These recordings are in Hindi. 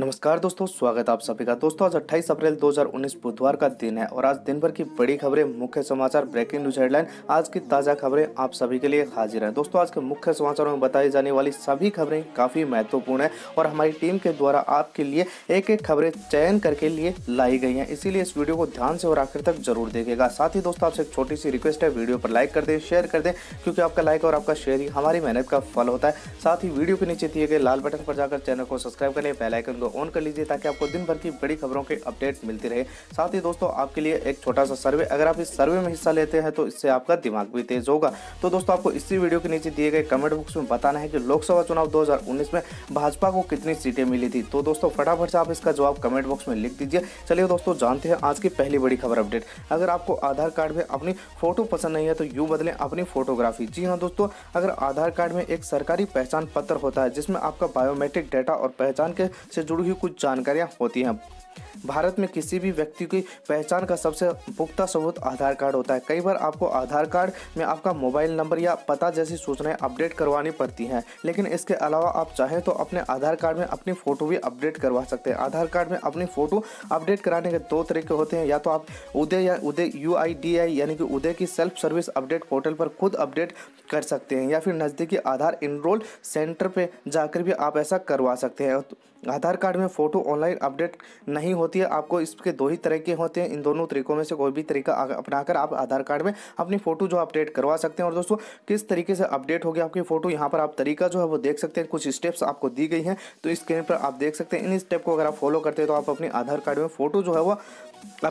नमस्कार दोस्तों स्वागत आप सभी का दोस्तों आज 28 अप्रैल 2019 बुधवार का दिन है और आज दिन भर की बड़ी खबरें मुख्य समाचार ब्रेकिंग न्यूज हेडलाइन आज की ताज़ा खबरें आप सभी के लिए हाजिर हैं दोस्तों आज के मुख्य समाचारों में बताई जाने वाली सभी खबरें काफ़ी महत्वपूर्ण है और हमारी टीम के द्वारा आपके लिए एक एक खबरें चयन करके लिए लाई गई हैं इसीलिए इस वीडियो को ध्यान से और आखिर तक जरूर देखेगा साथ ही दोस्तों आपसे एक छोटी सी रिक्वेस्ट है वीडियो पर लाइक कर दें शेयर कर दें क्योंकि आपका लाइक और आपका शेयर ही हमारी मेहनत का फल होता है साथ ही वीडियो के नीचे दिए गए लाल बटन पर जाकर चैनल को सब्सक्राइब करें बेलाइकन को ऑन कर लीजिए ताकि आपको दिन भर की बड़ी खबरों के अपडेट मिलती रहे साथ ही दोस्तों आपके लिए एक छोटा सा सर्वे अगर आप इस सर्वे में हिस्सा लेते हैं तो इससे आपका दिमाग भी तेज होगा तो दोस्तों आपको इसी वीडियो के नीचे दिए गए कमेंट बॉक्स में बताना है कि लोकसभा चुनाव दो में भाजपा को कितनी सीटें मिली थी तो दोस्तों फटाफट से आप इसका जवाब कमेंट बॉक्स में लिख दीजिए चलिए दोस्तों जानते हैं आज की पहली बड़ी खबर अपडेट अगर आपको आधार कार्ड में अपनी फोटो पसंद नहीं है तो यू बदलें अपनी फोटोग्राफी जी हाँ दोस्तों अगर आधार कार्ड में एक सरकारी पहचान पत्र होता है जिसमें आपका बायोमेट्रिक डेटा और पहचान के से जुड़े जुड़ी हुई कुछ जानकारियाँ होती हैं भारत में किसी भी व्यक्ति की पहचान का सबसे पुख्ता सबूत आधार कार्ड होता है कई बार आपको आधार कार्ड में आपका मोबाइल नंबर या पता जैसी सूचनाएं अपडेट करवानी पड़ती हैं लेकिन इसके अलावा आप चाहें तो अपने आधार कार्ड में अपनी फ़ोटो भी अपडेट करवा सकते हैं आधार कार्ड में अपनी फ़ोटो अपडेट कराने के दो तरीके होते हैं या तो आप उदय या उदय यू यानी कि उदय की सेल्फ सर्विस अपडेट पोर्टल पर खुद अपडेट कर सकते हैं या फिर नज़दीकी आधार इनरोल सेंटर पर जाकर भी आप ऐसा करवा सकते हैं आधार कार्ड में फ़ोटो ऑनलाइन अपडेट नहीं नहीं होती है आपको इसके दो ही तरीके होते हैं इन दोनों तरीकों में से कोई भी तरीका अपनाकर आप आधार कार्ड में अपनी फोटो जो अपडेट करवा सकते हैं और दोस्तों किस तरीके से अपडेट होगी आपकी फोटो यहाँ पर आप तरीका जो है वो देख सकते हैं कुछ स्टेप्स आपको दी गई हैं तो स्क्रीन पर आप देख सकते हैं इन स्टेप को अगर आप फॉलो करते हैं तो आप अपने आधार कार्ड में फोटो जो है वो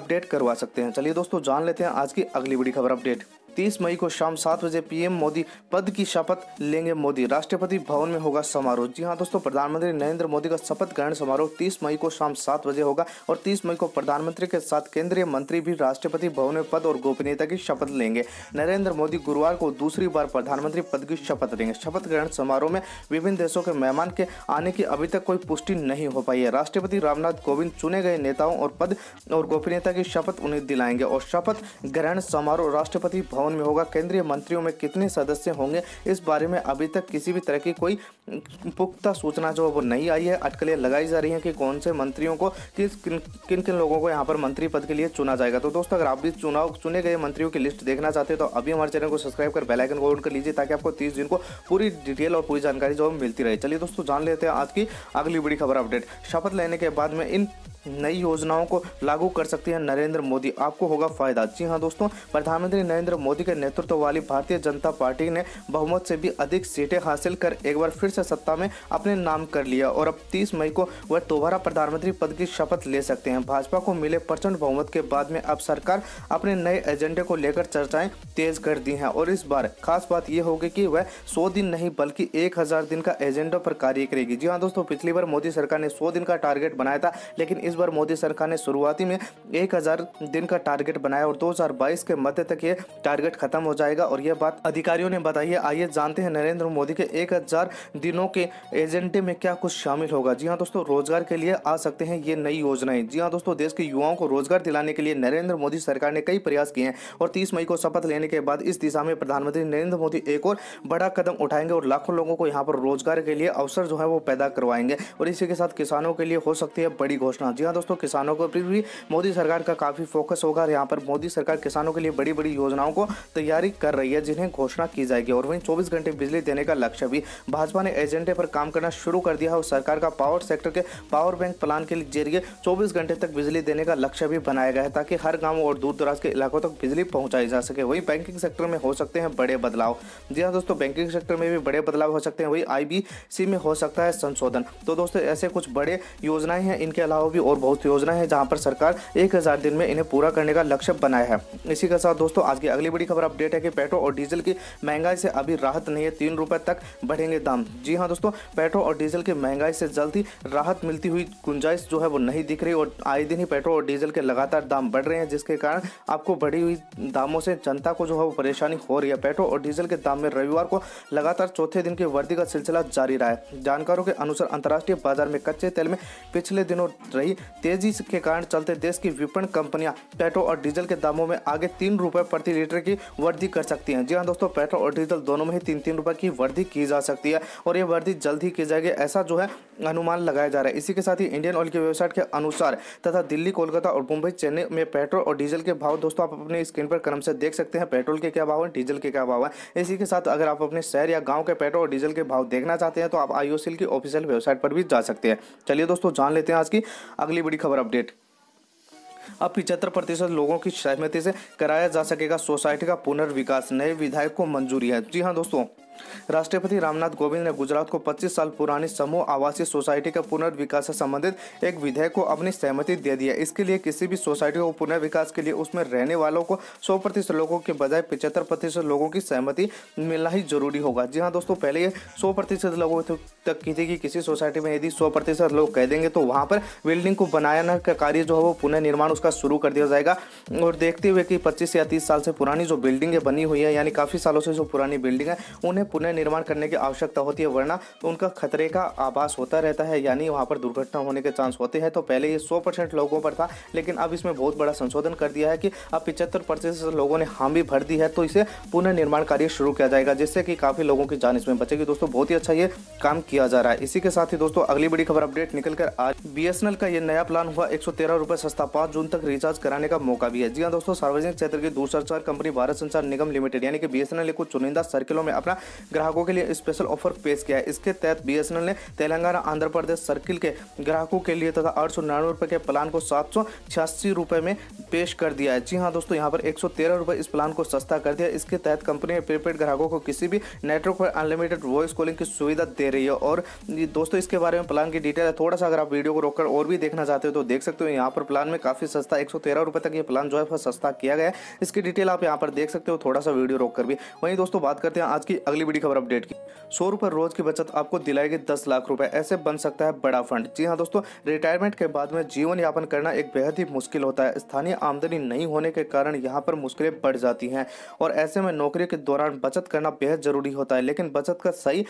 अपडेट करवा सकते हैं चलिए दोस्तों जान लेते हैं आज की अगली बड़ी खबर अपडेट 30 मई को शाम सात बजे पीएम मोदी पद की शपथ लेंगे मोदी राष्ट्रपति भवन में होगा समारोह जी हाँ दोस्तों प्रधानमंत्री नरेंद्र मोदी का शपथ ग्रहण समारोह 30 मई को शाम सात बजे होगा और 30 मई को प्रधानमंत्री के साथ केंद्रीय मंत्री भी राष्ट्रपति भवन में पद और गोपनीयता की शपथ लेंगे नरेंद्र मोदी गुरुवार को दूसरी बार प्रधानमंत्री पद की शपथ लेंगे शपथ ग्रहण समारोह में विभिन्न देशों के मेहमान के आने की अभी तक कोई पुष्टि नहीं हो पाई है राष्ट्रपति रामनाथ कोविंद चुने गए नेताओं और पद और गोपनीयता की शपथ उन्हें दिलाएंगे और शपथ ग्रहण समारोह राष्ट्रपति भवन भवन में होगा केंद्रीय मंत्रियों में कितने सदस्य होंगे इस बारे में अभी तक किसी भी तरह की कोई पुख्ता सूचना जो वो नहीं आई है अटकलें लगाई जा रही हैं कि कौन से मंत्रियों को किस किन किन, लोगों को यहाँ पर मंत्री पद के लिए चुना जाएगा तो दोस्तों अगर आप भी चुनाव चुने गए मंत्रियों की लिस्ट देखना चाहते हैं तो अभी हमारे चैनल को सब्सक्राइब कर बेलाइकन को ऑन कर लीजिए ताकि आपको तीस दिन को पूरी डिटेल और पूरी जानकारी जो मिलती रहे चलिए दोस्तों जान लेते हैं आज की अगली बड़ी खबर अपडेट शपथ लेने के बाद में इन नई योजनाओं को लागू कर सकती है नरेंद्र मोदी आपको होगा फायदा जी हाँ दोस्तों प्रधानमंत्री नरेंद्र मोदी के नेतृत्व वाली भारतीय जनता पार्टी ने बहुमत से भी अधिक सीटें हासिल कर एक बार फिर से सत्ता में अपने नाम कर लिया और अब 30 मई को वह दोबारा प्रधानमंत्री पद की शपथ ले सकते हैं भाजपा को मिले प्रचंड बहुमत के बाद में अब सरकार अपने नए एजेंडे को लेकर चर्चाएं तेज कर दी हैं और इस बार खास बात यह होगी कि वह सौ दिन नहीं बल्कि एक हजार दिन का एजेंडा पर कार्य करेगी जी हाँ दोस्तों पिछली बार मोदी सरकार ने सौ दिन का टारगेट बनाया था लेकिन इस बार मोदी सरकार ने शुरुआती में 1000 दिन का टारगेट बनाया और 2022 के मध्य तक ये टारगेट खत्म हो जाएगा और यह बात अधिकारियों ने बताई है आइए जानते हैं नरेंद्र मोदी के 1000 दिनों के एजेंडे में क्या कुछ शामिल होगा जी हाँ दोस्तों रोजगार के लिए आ सकते हैं ये नई योजनाएं जी हाँ दोस्तों देश के युवाओं को रोजगार दिलाने के लिए नरेंद्र मोदी सरकार ने कई प्रयास किए हैं और तीस मई को शपथ लेने के बाद इस दिशा में प्रधानमंत्री नरेंद्र मोदी एक और बड़ा कदम उठाएंगे और लाखों लोगों को यहाँ पर रोजगार के लिए अवसर जो है वो पैदा करवाएंगे और इसी के साथ किसानों के लिए हो सकती है बड़ी घोषणा जी हाँ जी हाँ दोस्तों किसानों को भी मोदी सरकार का काफ़ी फोकस होगा और यहाँ पर मोदी सरकार किसानों के लिए बड़ी बड़ी योजनाओं को तैयारी कर रही है जिन्हें घोषणा की जाएगी और वहीं चौबीस घंटे बिजली देने का लक्ष्य भी भाजपा ने एजेंडे पर काम करना शुरू कर दिया है और सरकार का पावर सेक्टर के पावर बैंक प्लान के जरिए चौबीस घंटे तक बिजली देने का लक्ष्य भी बनाया गया है ताकि हर गाँव और दूर दराज के इलाकों तक बिजली पहुँचाई जा सके वहीं बैंकिंग सेक्टर में हो सकते हैं बड़े बदलाव जी हाँ दोस्तों बैंकिंग सेक्टर में भी बड़े बदलाव हो सकते हैं वही आई में हो सकता है संशोधन तो दोस्तों ऐसे कुछ बड़े योजनाएं हैं इनके अलावा भी और बहुत सी योजनाएं हैं जहां पर सरकार एक हज़ार दिन में इन्हें पूरा करने का लक्ष्य बनाया है इसी के साथ दोस्तों आज की अगली बड़ी खबर अपडेट है कि पेट्रोल और डीजल की महंगाई से अभी राहत नहीं है तीन रुपए तक बढ़ेंगे दाम जी हाँ दोस्तों पेट्रोल और डीजल की महंगाई से जल्द ही राहत मिलती हुई गुंजाइश जो है वो नहीं दिख रही और आए दिन ही पेट्रोल और डीजल के लगातार दाम बढ़ रहे हैं जिसके कारण आपको बढ़ी हुई दामों से जनता को जो है वो परेशानी हो रही है पेट्रोल और डीजल के दाम में रविवार को लगातार चौथे दिन की वृद्धि का सिलसिला जारी रहा है जानकारों के अनुसार अंतर्राष्ट्रीय बाजार में कच्चे तेल में पिछले दिनों रही तेजी के कारण चलते देश की विपणन कंपनियां पेट्रोल और डीजल के दामों में आगे तीन रुपए प्रति लीटर की वृद्धि कर सकती हैं जी हाँ दोस्तों पेट्रोल और डीजल दोनों में ही तीन तीन रुपए की वृद्धि की जा सकती है और ये वृद्धि जल्द ही की जाएगी ऐसा जो है अनुमान लगाया जा रहा है इसी के साथ ही इंडियन ऑयल की वेबसाइट के अनुसार तथा दिल्ली कोलकाता और मुंबई चेन्नई में पेट्रोल और डीजल के भाव दोस्तों आप अपने स्क्रीन पर क्रम से देख सकते हैं पेट्रोल के क्या भाव है डीजल के क्या भाव है इसी के साथ अगर आप अपने शहर या गाँव के पेट्रोल और डीजल के भाव देखना चाहते हैं तो आप आई की ऑफिशियल वेबसाइट पर भी जा सकते हैं चलिए दोस्तों जान लेते हैं आज की अगली बड़ी खबर अपडेट अब पिछहत्तर प्रतिशत लोगों की सहमति से कराया जा सकेगा सोसाइटी का पुनर्विकास नए विधायक को मंजूरी है जी हाँ दोस्तों राष्ट्रपति रामनाथ कोविंद ने गुजरात को 25 साल पुरानी समूह आवासीय सोसाइटी का पुनर्विकास से संबंधित एक विधेयक को अपनी सहमति दे दी है इसके लिए किसी भी सोसाइटी को पुनर्विकास के लिए उसमें रहने वालों को 100 प्रतिशत लोगों के बजाय पिछहत्तर प्रतिशत लोगों की सहमति मिलना ही जरूरी होगा जी हाँ दोस्तों पहले ये सौ प्रतिशत लोगों तक की थी कि किसी सोसाइटी में यदि सौ प्रतिशत लोग कह देंगे तो वहाँ पर बिल्डिंग को बनाने का कार्य जो है वो पुनर्निर्माण उसका शुरू कर दिया जाएगा और देखते हुए कि पच्चीस या तीस साल से पुरानी जो बिल्डिंगें बनी हुई है यानी काफ़ी सालों से जो पुरानी बिल्डिंग है उन्हें पुनर्निर्माण करने की आवश्यकता होती है वरना तो उनका खतरे का आभास होता रहता है यानी वहाँ पर दुर्घटना होने के चांस होते हैं तो पहले ये सौ परसेंट लोगों पर था लेकिन अब इसमें बहुत बड़ा संशोधन कर दिया है कि अब पिचहत्तर प्रतिशत लोगों ने हामी भर दी है तो इसे पुनर्निर्माण कार्य शुरू किया जाएगा जिससे कि काफ़ी लोगों की जान इसमें बचेगी दोस्तों बहुत ही अच्छा ये काम किया जा रहा है इसी के साथ ही दोस्तों अगली बड़ी खबर अपडेट निकल कर आज बी का ये नया प्लान हुआ एक सौ सस्ता पाँच जून तक रिचार्ज कराने का मौका भी है जी हाँ दोस्तों सार्वजनिक क्षेत्र की दूरसंचार कंपनी भारत संचार निगम लिमिटेड यानी कि बी एस कुछ चुनिंदा सर्किलों में अपना ग्राहकों के लिए स्पेशल ऑफर पेश किया है इसके तहत बी ने तेलंगाना आंध्र प्रदेश सर्किल के ग्राहकों के लिए तथा आठ सौ के प्लान को सात सौ छियासी में पेश कर दिया है जी हाँ दोस्तों यहाँ पर एक सौ तेरह इस प्लान को सस्ता कर दिया इसके तहत कंपनी ने प्रीपेड ग्राहकों को किसी भी नेटवर्क पर अनलिमिटेड वॉइस कॉलिंग की सुविधा दे रही है और दोस्तों इसके बारे में प्लान की डिटेल है थोड़ा सा अगर आप वीडियो को रोककर और भी देखना चाहते हो तो देख सकते हो यहाँ पर प्लान में काफ़ी सस्ता एक सौ तक ये प्लान जो है सस्ता किया गया है इसकी डिटेल आप यहाँ पर देख सकते हो थोड़ा सा वीडियो रोक भी वहीं दोस्तों बात करते हैं आज की अगली बड़ी बड़ी खबर अपडेट की सौ रुपए रोज की बचत आपको दिलाएगी दस लाख रुपए ऐसे बन सकता है बड़ा फंड जी हाँ दोस्तों रिटायरमेंट के बाद में जीवन यापन करना एक बेहद ही मुश्किल होता है स्थानीय आमदनी नहीं होने के कारण यहाँ पर मुश्किलें बढ़ जाती हैं और ऐसे में नौकरी के दौरान बचत करना बेहद जरूरी होता है लेकिन बचत का सही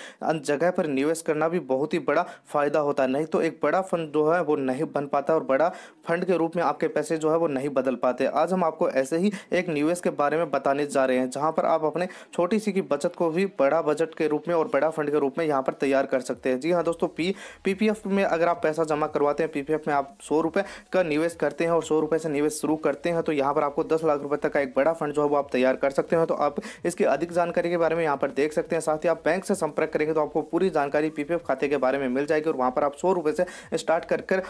जगह पर निवेश करना भी बहुत ही बड़ा फायदा होता है नहीं तो एक बड़ा फंड जो है वो नहीं बन पाता और बड़ा फंड के रूप में आपके पैसे जो है वो नहीं बदल पाते आज हम आपको ऐसे ही एक निवेश के बारे में बताने जा रहे हैं जहाँ पर आप अपने छोटी सी की बचत को भी बड़ा बजट के रूप में और बड़ा फंड के रूप में यहाँ पर तैयार कर सकते हैं जी हाँ दोस्तों पी पीपीएफ में अगर आप पैसा जमा करवाते हैं पीपीएफ में आप सौ रुपये का निवेश करते हैं और सौ रुपये से निवेश शुरू करते हैं तो यहाँ पर आपको दस लाख रुपये तक का एक बड़ा फंड जो है वो आप तैयार कर सकते हैं तो आप इसकी अधिक जानकारी के बारे में यहाँ पर देख सकते हैं साथ ही आप बैंक से संपर्क करेंगे तो आपको पूरी जानकारी पी खाते के बारे में मिल जाएगी और वहाँ पर आप सौ से स्टार्ट कर कर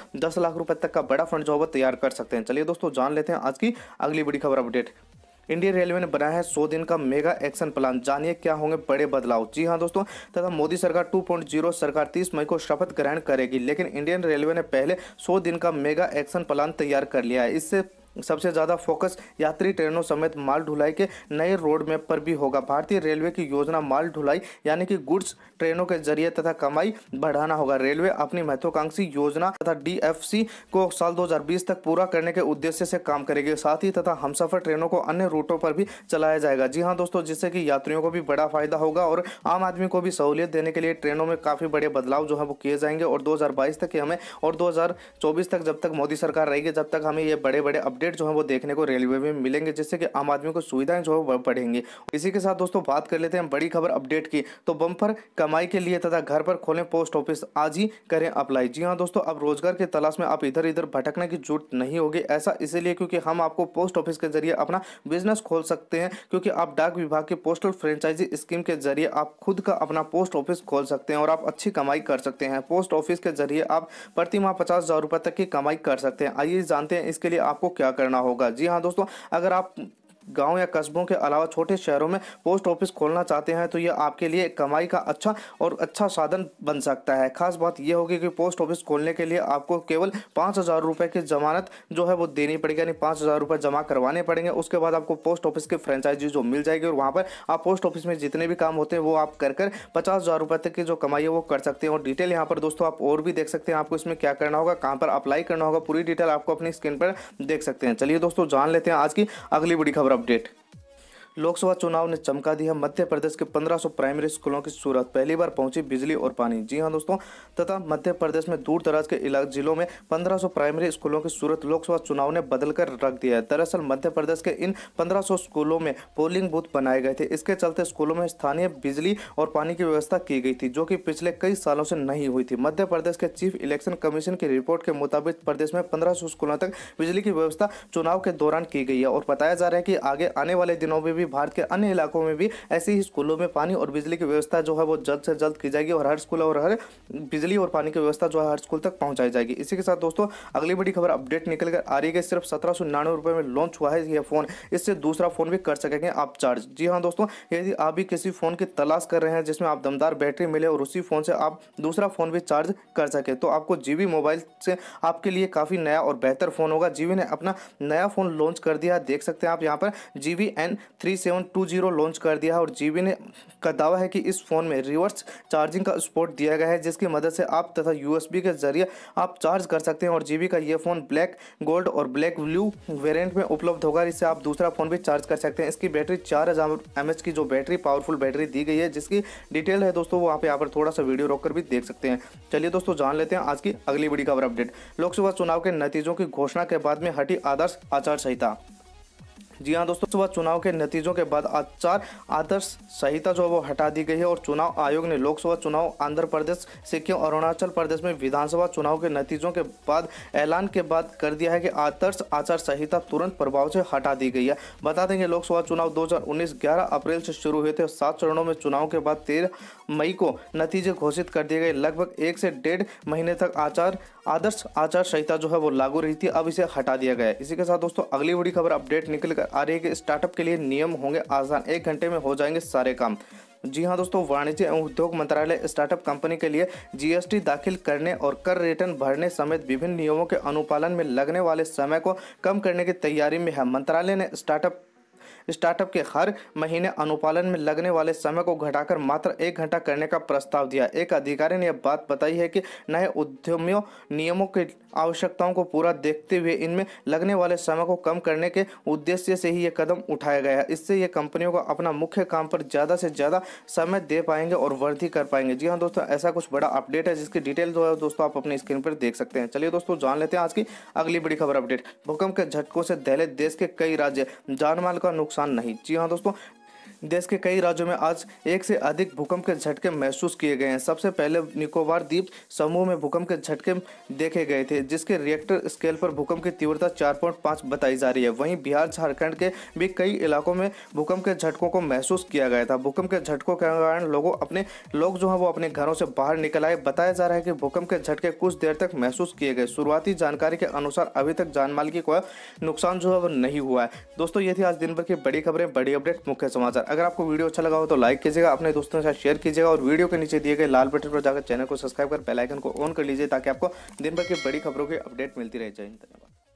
लाख रुपये तक का बड़ा फंड जो है वो तैयार कर सकते हैं चलिए दोस्तों जान लेते हैं आज की अगली बड़ी खबर अपडेट इंडियन रेलवे ने बनाया है सौ दिन का मेगा एक्शन प्लान जानिए क्या होंगे बड़े बदलाव जी हाँ दोस्तों तथा मोदी सरकार 2.0 सरकार 30 मई को शपथ ग्रहण करेगी लेकिन इंडियन रेलवे ने पहले सौ दिन का मेगा एक्शन प्लान तैयार कर लिया है इससे सबसे ज़्यादा फोकस यात्री ट्रेनों समेत माल ढुलाई के नए रोड मैप पर भी होगा भारतीय रेलवे की योजना माल ढुलाई यानी कि गुड्स ट्रेनों के जरिए तथा कमाई बढ़ाना होगा रेलवे अपनी महत्वाकांक्षी योजना तथा डीएफसी को साल 2020 तक पूरा करने के उद्देश्य से काम करेगी साथ ही तथा हम ट्रेनों को अन्य रूटों पर भी चलाया जाएगा जी हाँ दोस्तों जिससे कि यात्रियों को भी बड़ा फायदा होगा और आम आदमी को भी सहूलियत देने के लिए ट्रेनों में काफ़ी बड़े बदलाव जो है वो किए जाएंगे और 2022 तक हमें और 2024 तक जब तक मोदी सरकार रहेगी जब तक हमें ये बड़े बड़े अपडेट अपडेट जो है वो देखने को रेलवे में मिलेंगे जिससे कि आम आदमी को सुविधाएं जो है वो बढ़ेंगी इसी के साथ दोस्तों बात कर लेते हैं बड़ी खबर अपडेट की तो बम्पर कमाई के लिए तथा घर पर खोलें पोस्ट ऑफिस आज ही करें अप्लाई जी हाँ दोस्तों अब रोजगार की तलाश में आप इधर इधर भटकने की जरूरत नहीं होगी ऐसा इसीलिए क्योंकि हम आपको पोस्ट ऑफिस के जरिए अपना बिजनेस खोल सकते हैं क्योंकि आप डाक विभाग के पोस्टल फ्रेंचाइजी स्कीम के जरिए आप खुद का अपना पोस्ट ऑफिस खोल सकते हैं और आप अच्छी कमाई कर सकते हैं पोस्ट ऑफिस के जरिए आप प्रति माह पचास हज़ार रुपये तक की कमाई कर सकते हैं आइए जानते हैं इसके लिए आपको क्या करना होगा जी हाँ दोस्तों अगर आप गांव या कस्बों के अलावा छोटे शहरों में पोस्ट ऑफिस खोलना चाहते हैं तो यह आपके लिए कमाई का अच्छा और अच्छा साधन बन सकता है खास बात यह होगी कि पोस्ट ऑफिस खोलने के लिए आपको केवल पाँच हज़ार रुपये की जमानत जो है वो देनी पड़ेगी यानी पाँच हज़ार रुपये जमा करवाने पड़ेंगे उसके बाद आपको पोस्ट ऑफिस की फ्रेंचाइजी जो मिल जाएगी और वहाँ पर आप पोस्ट ऑफिस में जितने भी काम होते हैं वो आप कर कर पचास हज़ार रुपये तक की जो कमाई है वो कर सकते हैं और डिटेल यहाँ पर दोस्तों आप और भी देख सकते हैं आपको इसमें क्या करना होगा कहाँ पर अप्लाई करना होगा पूरी डिटेल आपको अपनी स्क्रीन पर देख सकते हैं चलिए दोस्तों जान लेते हैं आज की अगली बड़ी खबर update लोकसभा चुनाव ने चमका दिया मध्य प्रदेश के 1500 प्राइमरी स्कूलों की सूरत पहली बार पहुंची बिजली और पानी जी हां दोस्तों तथा मध्य प्रदेश में दूर दराज के इलाके जिलों में 1500 प्राइमरी स्कूलों की सूरत लोकसभा चुनाव ने बदलकर रख दिया है दरअसल मध्य प्रदेश के इन 1500 स्कूलों में पोलिंग बूथ बनाए गए थे इसके चलते स्कूलों में स्थानीय बिजली और पानी की व्यवस्था की गई थी जो कि पिछले कई सालों से नहीं हुई थी मध्य प्रदेश के चीफ इलेक्शन कमीशन की रिपोर्ट के मुताबिक प्रदेश में पंद्रह स्कूलों तक बिजली की व्यवस्था चुनाव के दौरान की गई है और बताया जा रहा है कि आगे आने वाले दिनों में भी भी भारत के अन्य इलाकों में भी ऐसे ही स्कूलों में पानी और बिजली की व्यवस्था जो है वो जल्द से जल्द की जाएगी और हर स्कूल और हर बिजली और पानी की व्यवस्था जो है हर स्कूल तक पहुँचाई जाएगी इसी के साथ दोस्तों अगली बड़ी खबर अपडेट निकल कर आ रही है सिर्फ सत्रह सौ में लॉन्च हुआ है यह फ़ोन इससे दूसरा फ़ोन भी कर सकेंगे आप चार्ज जी हाँ दोस्तों यदि आप भी किसी फ़ोन की तलाश कर रहे हैं जिसमें आप दमदार बैटरी मिले और उसी फ़ोन से आप दूसरा फ़ोन भी चार्ज कर सके तो आपको जी मोबाइल से आपके लिए काफ़ी नया और बेहतर फ़ोन होगा जीवी ने अपना नया फ़ोन लॉन्च कर दिया देख सकते हैं आप यहाँ पर G V N three seven two zero launch कर दिया है और जीबी ने का दावा है कि इस फ़ोन में रिवर्स चार्जिंग का सपोर्ट दिया गया है जिसकी मदद से आप तथा यूएसबी के जरिए आप चार्ज कर सकते हैं और जीबी का ये फ़ोन ब्लैक गोल्ड और ब्लैक ब्लू वेरियंट में उपलब्ध होगा इससे आप दूसरा फ़ोन भी चार्ज कर सकते हैं इसकी बैटरी चार हज़ार की जो बैटरी पावरफुल बैटरी दी गई है जिसकी डिटेल है दोस्तों वो आप यहाँ पर थोड़ा सा वीडियो रोक भी देख सकते हैं चलिए दोस्तों जान लेते हैं आज की अगली बड़ी खबर अपडेट लोकसभा चुनाव के नतीजों की घोषणा के बाद में हटी आदर्श आचार संहिता जी हाँ दोस्तों सुबह चुनाव के नतीजों के बाद आचार आदर्श संहिता जो है वो हटा दी गई है और चुनाव आयोग ने लोकसभा चुनाव आंध्र प्रदेश सिक्किम अरुणाचल प्रदेश में विधानसभा चुनाव के नतीजों के बाद ऐलान के बाद कर दिया है कि आदर्श आचार संहिता तुरंत प्रभाव से हटा दी गई है बता देंगे लोकसभा चुनाव दो हजार अप्रैल से शुरू हुए थे और सात चरणों में चुनाव के बाद तेरह मई को नतीजे घोषित कर दिए गए लगभग एक से डेढ़ महीने तक आचार आदर्श आचार संहिता जो है वो लागू रही थी अब इसे हटा दिया गया है इसी के साथ दोस्तों अगली बड़ी खबर अपडेट निकल और एक स्टार्टअप के लिए नियम होंगे आसान एक घंटे में हो जाएंगे सारे काम जी हाँ दोस्तों वाणिज्य एवं उद्योग मंत्रालय स्टार्टअप कंपनी के लिए जीएसटी दाखिल करने और कर रिटर्न भरने समेत विभिन्न नियमों के अनुपालन में लगने वाले समय को कम करने की तैयारी में है मंत्रालय ने स्टार्टअप स्टार्टअप के हर महीने अनुपालन में लगने वाले समय को घटाकर मात्र एक घंटा करने का प्रस्ताव दिया एक अधिकारी ने यह बात बताई है कि नए उद्यमियों नियमों की आवश्यकताओं को पूरा देखते हुए इनमें लगने वाले समय को कम करने के उद्देश्य से ही यह कदम उठाया गया है इससे ये कंपनियों को अपना मुख्य काम पर ज़्यादा से ज़्यादा समय दे पाएंगे और वृद्धि कर पाएंगे जी हाँ दोस्तों ऐसा कुछ बड़ा अपडेट है जिसकी डिटेल जो है दोस्तों आप अपनी स्क्रीन पर देख सकते हैं चलिए दोस्तों जान लेते हैं आज की अगली बड़ी खबर अपडेट भूकंप के झटकों से दहले देश के कई राज्य जानमाल का नुकसान नुकसान नहीं जी हाँ दोस्तों देश के कई राज्यों में आज एक से अधिक भूकंप के झटके महसूस किए गए हैं सबसे पहले निकोबार द्वीप समूह में भूकंप के झटके देखे गए थे जिसके रिएक्टर स्केल पर भूकंप की तीव्रता चार बताई जा रही है वहीं बिहार झारखंड के भी कई इलाकों में भूकंप के झटकों को महसूस किया गया था भूकंप के झटकों के कारण लोगों अपने लोग जो है वो अपने घरों से बाहर निकल आए बताया जा रहा है कि भूकंप के झटके कुछ देर तक महसूस किए गए शुरुआती जानकारी के अनुसार अभी तक जानमाल की कोई नुकसान जो है वो नहीं हुआ है दोस्तों ये थी आज दिन भर की बड़ी खबरें बड़ी अपडेट मुख्य समाचार अगर आपको वीडियो अच्छा लगा हो तो लाइक कीजिएगा अपने दोस्तों के साथ शेयर कीजिएगा और वीडियो के नीचे दिए गए लाल बटन पर जाकर चैनल को सब्सक्राइब कर बेलाइकन को ऑन कर लीजिए ताकि आपको दिन भर की बड़ी खबरों की अपडेट मिलती रह जाए धन्यवाद